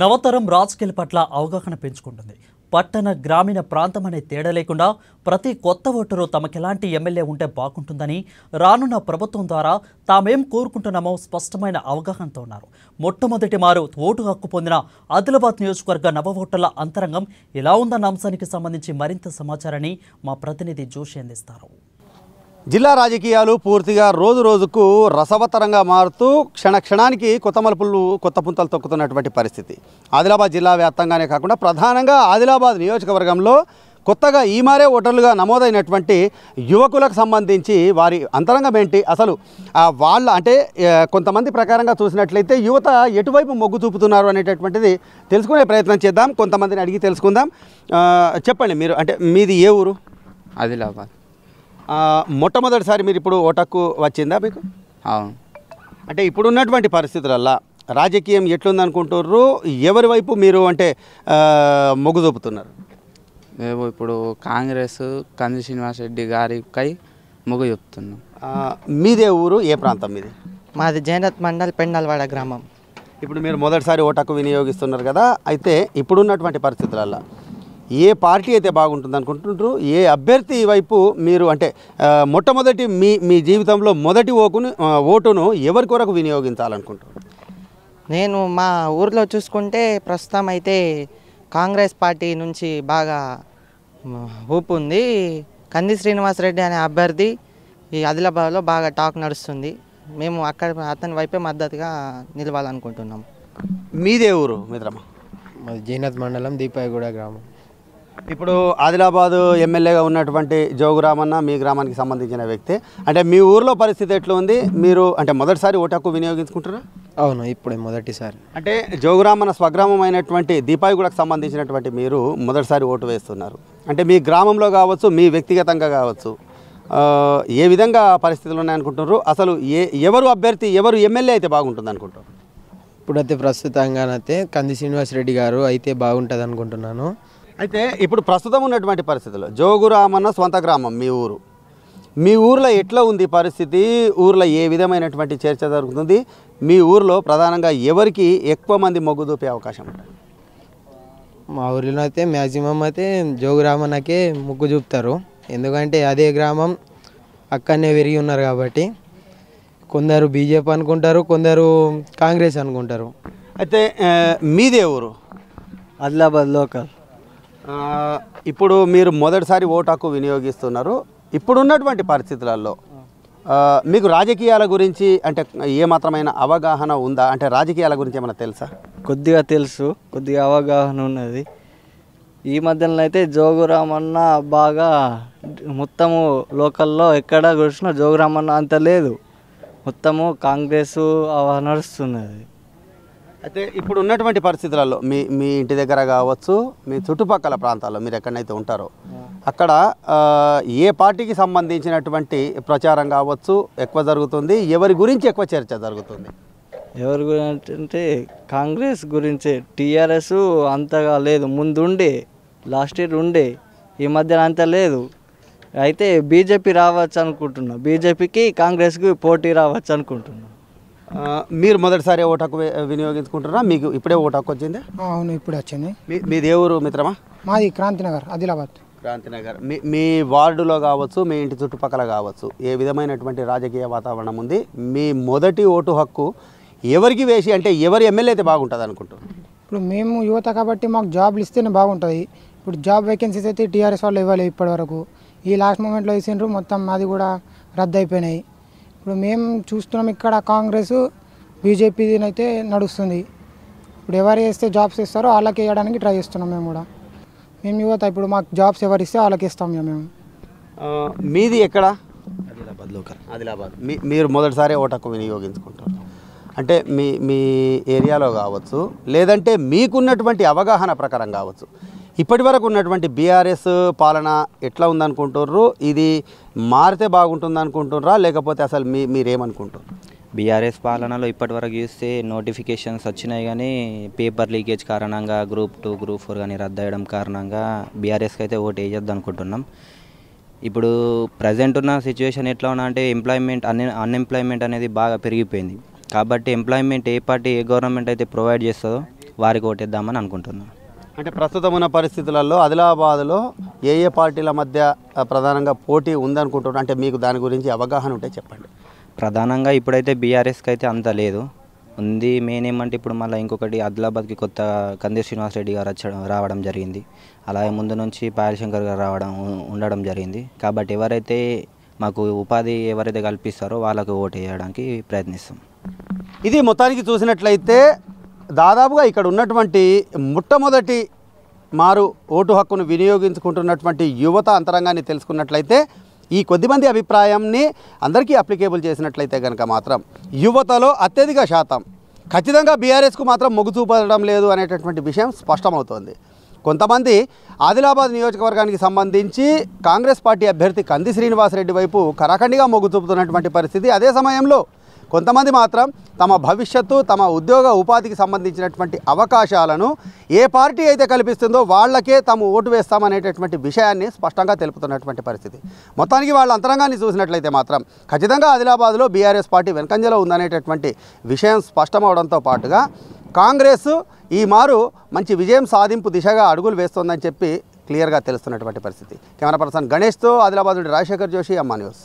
నవతరం రాజకీయాల పట్ల అవగాహన పెంచుకుంటుంది పట్టణ గ్రామీణ ప్రాంతం అనే తేడా లేకుండా ప్రతి కొత్త ఓటరు తమకెలాంటి ఎమ్మెల్యే ఉంటే బాగుంటుందని రానున్న ప్రభుత్వం ద్వారా తామేం కోరుకుంటున్నామో స్పష్టమైన అవగాహనతో ఉన్నారు మొట్టమొదటి మారు ఓటు హక్కు పొందిన ఆదిలాబాద్ నియోజకవర్గ నవ ఓటర్ల అంతరంగం ఎలా ఉందన్న అంశానికి సంబంధించి మరింత సమాచారాన్ని మా ప్రతినిధి జోషి అందిస్తారు జిల్లా రాజకీయాలు పూర్తిగా రోజు రోజుకు రసవతరంగా మారుతూ క్షణక్షణానికి కొత్త మలుపులు కొత్త పుంతలు తొక్కుతున్నటువంటి పరిస్థితి ఆదిలాబాద్ జిల్లా వ్యాప్తంగానే కాకుండా ప్రధానంగా ఆదిలాబాద్ నియోజకవర్గంలో కొత్తగా ఈ మారే ఓటర్లుగా నమోదైనటువంటి యువకులకు సంబంధించి వారి అంతరంగం ఏంటి అసలు వాళ్ళ అంటే కొంతమంది ప్రకారంగా చూసినట్లయితే యువత ఎటువైపు మొగ్గు చూపుతున్నారు అనేటటువంటిది తెలుసుకునే ప్రయత్నం చేద్దాం కొంతమందిని అడిగి తెలుసుకుందాం చెప్పండి మీరు అంటే మీది ఏ ఊరు ఆదిలాబాద్ మొట్టమొదటిసారి మీరు ఇప్పుడు ఓటక్కు వచ్చిందా మీకు అవును అంటే ఇప్పుడున్నటువంటి పరిస్థితులల్లా రాజకీయం ఎట్లుందనుకుంటుర్రు ఎవరి వైపు మీరు అంటే మొగ్గు చూపుతున్నారు మేము ఇప్పుడు కాంగ్రెస్ కంది శ్రీనివాస్ రెడ్డి గారికై మొగ్గు చూపుతున్నాం మీదే ఊరు ఏ ప్రాంతం మీది మాది జైనత్ మండల్ పెండల్వాడ గ్రామం ఇప్పుడు మీరు మొదటిసారి ఓటకు వినియోగిస్తున్నారు కదా అయితే ఇప్పుడున్నటువంటి పరిస్థితులల్లో ఏ పార్టీ అయితే బాగుంటుంది అనుకుంటుంటారు ఏ అభ్యర్థి వైపు మీరు అంటే మొట్టమొదటి మీ మీ జీవితంలో మొదటి ఓకును ఓటును ఎవరి కొరకు వినియోగించాలనుకుంటున్నారు నేను మా ఊర్లో చూసుకుంటే ప్రస్తుతం అయితే కాంగ్రెస్ పార్టీ నుంచి బాగా ఊపు ఉంది కంది శ్రీనివాసరెడ్డి అనే అభ్యర్థి ఈ ఆదిలాబాద్లో బాగా టాక్ నడుస్తుంది మేము అక్కడ అతని వైపే మద్దతుగా నిలవాలనుకుంటున్నాం మీదే ఊరు మిత్రమా జీనత్ మండలం దీపాయగూడ గ్రామం ఇప్పుడు ఆదిలాబాద్ ఎమ్మెల్యేగా ఉన్నటువంటి జోగురామన్న మీ గ్రామానికి సంబంధించిన వ్యక్తి అంటే మీ ఊర్లో పరిస్థితి ఎట్లా ఉంది మీరు అంటే మొదటిసారి ఓటు హక్కు వినియోగించుకుంటారా అవును ఇప్పుడే మొదటిసారి అంటే జోగురామన్న స్వగ్రామం అయినటువంటి దీపాయిగూడకు సంబంధించినటువంటి మీరు మొదటిసారి ఓటు వేస్తున్నారు అంటే మీ గ్రామంలో కావచ్చు మీ వ్యక్తిగతంగా కావచ్చు ఏ విధంగా పరిస్థితులు ఉన్నాయనుకుంటున్నారు అసలు ఏ ఎవరు అభ్యర్థి ఎవరు ఎమ్మెల్యే అయితే బాగుంటుంది అనుకుంటారు ఇప్పుడైతే ప్రస్తుతంగానైతే కంది శ్రీనివాసరెడ్డి గారు అయితే బాగుంటుంది అనుకుంటున్నాను అయితే ఇప్పుడు ప్రస్తుతం ఉన్నటువంటి పరిస్థితుల్లో జోగురామన్న సొంత గ్రామం మీ ఊరు మీ ఊర్లో ఎట్లా ఉంది పరిస్థితి ఊర్లో ఏ విధమైనటువంటి చర్చ జరుగుతుంది మీ ఊర్లో ప్రధానంగా ఎవరికి ఎక్కువ మంది మొగ్గు చూపే అవకాశం ఉంటుంది మా ఊరిలో అయితే మ్యాక్సిమం అయితే జోగురామన్నకే మొగ్గు చూపుతారు ఎందుకంటే అదే గ్రామం అక్కడనే పెరిగి ఉన్నారు కాబట్టి కొందరు బీజేపీ అనుకుంటారు కొందరు కాంగ్రెస్ అనుకుంటారు అయితే మీదే ఊరు ఆదిలాబాద్ లోకల్ ఇప్పుడు మీరు మొదటిసారి ఓటాకు వినియోగిస్తున్నారు ఇప్పుడున్నటువంటి పరిస్థితులలో మీకు రాజకీయాల గురించి అంటే ఏమాత్రమైన అవగాహన ఉందా అంటే రాజకీయాల గురించి ఏమైనా తెలుసా కొద్దిగా తెలుసు కొద్దిగా అవగాహన ఉన్నది ఈ మధ్యలో అయితే జోగురామన్న బాగా మొత్తము లోకల్లో ఎక్కడ చూసినా జోగురామన్న అంత లేదు మొత్తము కాంగ్రెస్ నడుస్తున్నది అయితే ఇప్పుడు ఉన్నటువంటి పరిస్థితులలో మీ మీ ఇంటి దగ్గర కావచ్చు మీ చుట్టుపక్కల ప్రాంతాల్లో మీరు ఎక్కడైతే ఉంటారో అక్కడ ఏ పార్టీకి సంబంధించినటువంటి ప్రచారం కావచ్చు ఎక్కువ జరుగుతుంది ఎవరి గురించి ఎక్కువ చర్చ జరుగుతుంది ఎవరి గురించి అంటే కాంగ్రెస్ గురించి టీఆర్ఎస్ అంతగా లేదు ముందు ఉండే లాస్ట్ ఇయర్ ఉండే ఈ మధ్యన అంత లేదు అయితే బీజేపీ రావచ్చు అనుకుంటున్నా బీజేపీకి కాంగ్రెస్కి పోటీ రావచ్చు అనుకుంటున్నా మీరు మొదటిసారి ఓటు హక్కు వినియోగించుకుంటున్నా మీకు ఇప్పుడే ఓటు హక్కు వచ్చింది అవును ఇప్పుడే వచ్చింది మీ దేవురు మిత్రమా మాది క్రాంతి నగర్ ఆదిలాబాద్ క్రాంతి నగర్ మీ మీ వార్డులో కావచ్చు మీ ఇంటి చుట్టుపక్కల కావచ్చు ఏ విధమైనటువంటి రాజకీయ వాతావరణం ఉంది మీ మొదటి ఓటు హక్కు ఎవరికి వేసి అంటే ఎవరి ఎమ్మెల్యే అయితే బాగుంటుంది అనుకుంటారు ఇప్పుడు మేము యువత కాబట్టి మాకు జాబ్లు ఇస్తేనే బాగుంటుంది ఇప్పుడు జాబ్ వేకెన్సీస్ అయితే టీఆర్ఎస్ వాళ్ళు ఇవ్వాలి ఇప్పటివరకు ఈ లాస్ట్ మూమెంట్లో వేసిండ్రు మొత్తం మాది కూడా రద్దు అయిపోయినాయి ఇప్పుడు మేము చూస్తున్నాం ఇక్కడ కాంగ్రెస్ బీజేపీనైతే నడుస్తుంది ఇప్పుడు ఎవరు వేస్తే జాబ్స్ ఇస్తారో వాళ్ళకి వేయడానికి ట్రై చేస్తున్నాం మేము కూడా మేము యువత ఇప్పుడు మాకు జాబ్స్ ఎవరు ఇస్తే వాళ్ళకి ఇస్తాం మేము మీది ఎక్కడ లోకల్ ఆదిలాబాద్ మీ మీరు మొదటిసారి ఓటకు వినియోగించుకుంటారు అంటే మీ మీ ఏరియాలో కావచ్చు లేదంటే మీకున్నటువంటి అవగాహన ప్రకారం కావచ్చు ఇప్పటి వరకు ఉన్నటువంటి బీఆర్ఎస్ పాలన ఎట్లా ఉందనుకుంటుర్రు ఇది మారితే బాగుంటుంది అనుకుంటున్నారా లేకపోతే అసలు మీ మీరేమనుకుంటారు బీఆర్ఎస్ పాలనలో ఇప్పటివరకు చూస్తే నోటిఫికేషన్స్ వచ్చినాయి కానీ పేపర్ లీకేజ్ కారణంగా గ్రూప్ టూ గ్రూప్ ఫోర్ కానీ రద్దు అయ్యడం కారణంగా బీఆర్ఎస్కి అయితే ఓటు వేయొద్దు అనుకుంటున్నాం ఇప్పుడు ప్రజెంట్ ఉన్న సిచ్యువేషన్ ఎట్లా ఉన్నా అంటే ఎంప్లాయ్మెంట్ అన్ అన్ఎంప్లాయ్మెంట్ అనేది బాగా పెరిగిపోయింది కాబట్టి ఎంప్లాయ్మెంట్ ఏ పార్టీ ఏ గవర్నమెంట్ అయితే ప్రొవైడ్ చేస్తుందో వారికి ఓటేద్దామని అనుకుంటున్నాను అంటే ప్రస్తుతం ఉన్న పరిస్థితులలో ఆదిలాబాద్లో ఏ ఏ పార్టీల మధ్య ప్రధానంగా పోటీ ఉందనుకుంటున్నారు అంటే మీకు దాని గురించి అవగాహన ఉంటే చెప్పండి ప్రధానంగా ఇప్పుడైతే బీఆర్ఎస్కి అయితే అంత లేదు ఉంది మెయిన్ ఏమంటే ఇప్పుడు మళ్ళీ ఇంకొకటి ఆదిలాబాద్కి కొత్త కంది శ్రీనివాస్ గారు వచ్చడం రావడం జరిగింది అలాగే ముందు నుంచి పాయలశంకర్ గారు రావడం ఉండడం జరిగింది కాబట్టి ఎవరైతే మాకు ఉపాధి ఎవరైతే కల్పిస్తారో వాళ్ళకు ఓటు వేయడానికి ప్రయత్నిస్తాం ఇది మొత్తానికి చూసినట్లయితే దాదాపుగా ఇక్కడ ఉన్నటువంటి మొట్టమొదటి మారు ఓటు హక్కును వినియోగించుకుంటున్నటువంటి యువత అంతరంగాన్ని తెలుసుకున్నట్లయితే ఈ కొద్దిమంది అభిప్రాయాన్ని అందరికీ అప్లికేబుల్ చేసినట్లయితే కనుక మాత్రం యువతలో అత్యధిక శాతం ఖచ్చితంగా బీఆర్ఎస్కు మాత్రం మొగ్గు చూపడం లేదు అనేటటువంటి విషయం స్పష్టమవుతోంది కొంతమంది ఆదిలాబాద్ నియోజకవర్గానికి సంబంధించి కాంగ్రెస్ పార్టీ అభ్యర్థి కంది శ్రీనివాసరెడ్డి వైపు కరాఖండిగా మొగ్గు చూపుతున్నటువంటి పరిస్థితి అదే సమయంలో కొంతమంది మాత్రం తమ భవిష్యత్తు తమ ఉద్యోగ ఉపాధికి సంబంధించినటువంటి అవకాశాలను ఏ పార్టీ అయితే కల్పిస్తుందో వాళ్ళకే తాము ఓటు వేస్తామనేటటువంటి విషయాన్ని స్పష్టంగా తెలుపుతున్నటువంటి పరిస్థితి మొత్తానికి వాళ్ళ అంతరంగాన్ని చూసినట్లయితే మాత్రం ఖచ్చితంగా ఆదిలాబాద్లో బీఆర్ఎస్ పార్టీ వెనకంజలో ఉందనేటటువంటి విషయం స్పష్టమవడంతో పాటుగా కాంగ్రెస్ ఈ మారు మంచి విజయం సాధింపు దిశగా అడుగులు వేస్తోందని చెప్పి క్లియర్గా తెలుస్తున్నటువంటి పరిస్థితి కెమెరా పర్సన్ గణేష్తో ఆదిలాబాద్ నుండి రాజశేఖర్ జోషి అమ్మా న్యూస్